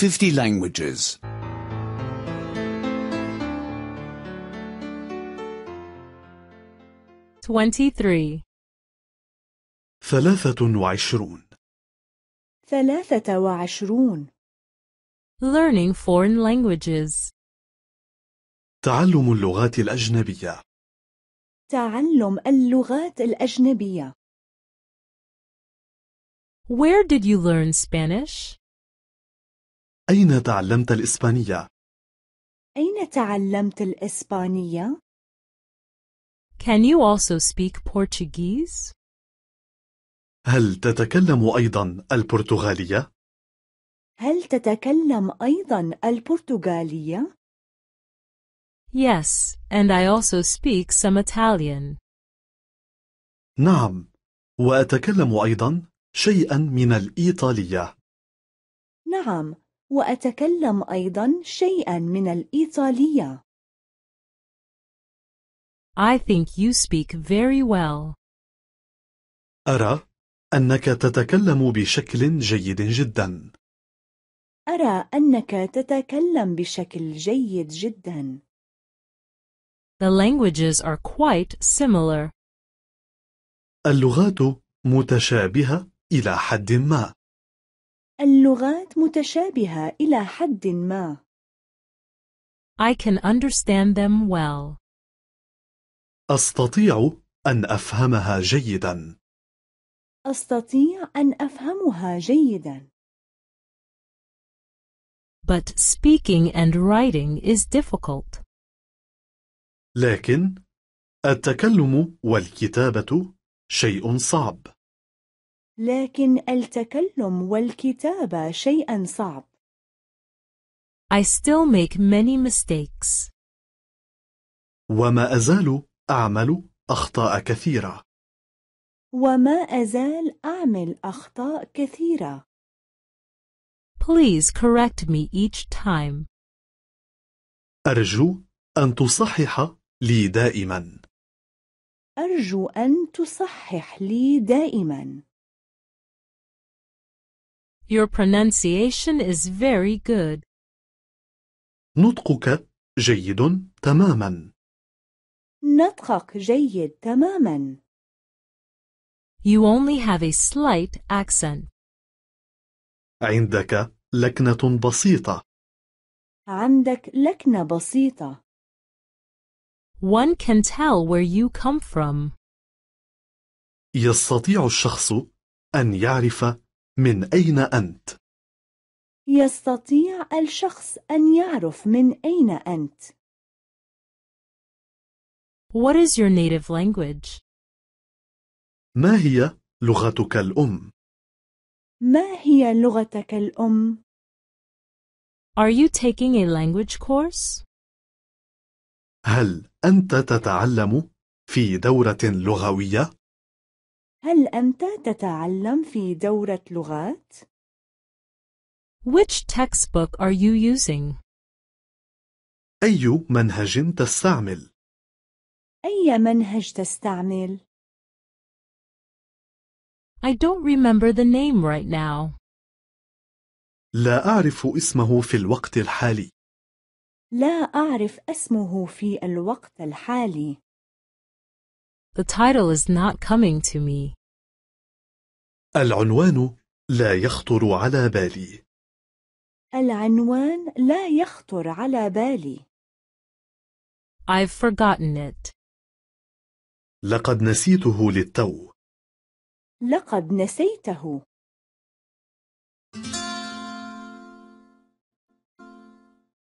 50 languages. Twenty-three. ثلاثة وعشرون. Learning foreign languages. تعلم اللغات الأجنبية. تعلم اللغات الأجنبية. Where did you learn Spanish? أين تعلمت الإسبانية؟ أين تعلمت الإسبانية؟ Can you also speak Portuguese? هل تتكلم أيضا البرتغالية؟ هل تتكلم أيضا البرتغالية؟ Yes, and I also speak some Italian. نعم، وأتكلم أيضا شيئا من الإيطالية. نعم، وأتكلم أيضا شيئا من الإيطالية. I think you speak very well. أرى أنك تتكلم بشكل جيد جدا. أرى أنك تتكلم بشكل جيد جدا. The languages are quite similar. اللغات متشابهة إلى حد ما. The اللغات متشابهة إلى حد ما. I can understand them well. أستطيع أن أفهمها جيدا. أستطيع أن أفهمها جيدا. But speaking and writing is difficult. لكن التكلم والكتابة شيء صعب. لكن التكلم والكتابة شيئا صعب. I still make many mistakes. وما أزال أعمل أخطاء كثيرة. وما أزال أعمل أخطاء كثيرة. Please correct me each time. أرجو أن تصحح لي دائما. أرجو أن تصحح لي دائما. Your pronunciation is very good. نطقك جيد تماما. نطقك جيد تماما. You only have a slight accent. عندك لكنة بسيطة. عندك لكنة بسيطة. One can tell where you come from. يستطيع الشخص أن يعرف من أين أنت؟ يستطيع الشخص أن يعرف من أين أنت. What is your native language? ما هي لغتك الأم؟ ما هي لغتك الأم؟ Are you taking a language course? هل أنت تتعلم في دورة لغوية؟ هل أنت تتعلم في دورة لغات؟ Which textbook are you using? أي منهج تستعمل؟ أي منهج تستعمل؟ I don't remember the name right now. لا أعرف اسمه في الوقت الحالي. لا أعرف اسمه في الوقت الحالي. The title is not coming to me. العنوان لا يخطر على بالي. العنوان لا يخطر على بالي. I've forgotten it. لقد نسيته للتو. لقد نسيته.